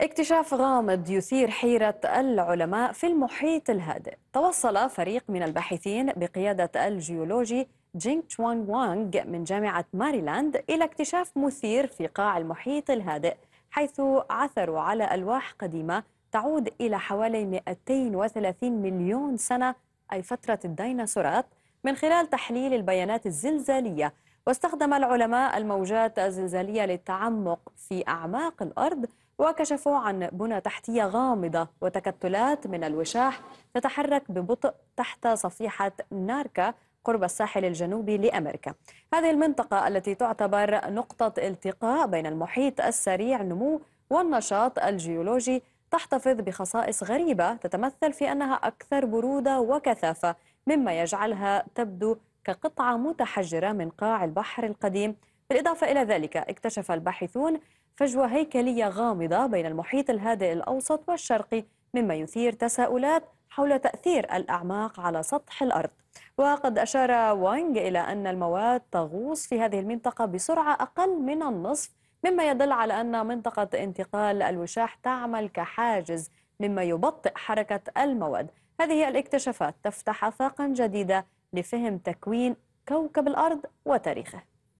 اكتشاف غامض يثير حيرة العلماء في المحيط الهادئ توصل فريق من الباحثين بقيادة الجيولوجي جينغ تشوان وانغ من جامعة ماريلاند إلى اكتشاف مثير في قاع المحيط الهادئ حيث عثروا على ألواح قديمة تعود إلى حوالي 230 مليون سنة أي فترة الديناصورات من خلال تحليل البيانات الزلزالية واستخدم العلماء الموجات الزلزالية للتعمق في أعماق الأرض وكشفوا عن بنى تحتية غامضة وتكتلات من الوشاح تتحرك ببطء تحت صفيحة ناركا قرب الساحل الجنوبي لأمريكا هذه المنطقة التي تعتبر نقطة التقاء بين المحيط السريع النمو والنشاط الجيولوجي تحتفظ بخصائص غريبة تتمثل في أنها أكثر برودة وكثافة مما يجعلها تبدو كقطعة متحجرة من قاع البحر القديم بالإضافة إلى ذلك اكتشف الباحثون فجوة هيكلية غامضة بين المحيط الهادئ الأوسط والشرقي مما يثير تساؤلات حول تأثير الأعماق على سطح الأرض وقد أشار وانغ إلى أن المواد تغوص في هذه المنطقة بسرعة أقل من النصف مما يدل على أن منطقة انتقال الوشاح تعمل كحاجز مما يبطئ حركة المواد هذه الاكتشافات تفتح آفاقا جديدة لفهم تكوين كوكب الأرض وتاريخه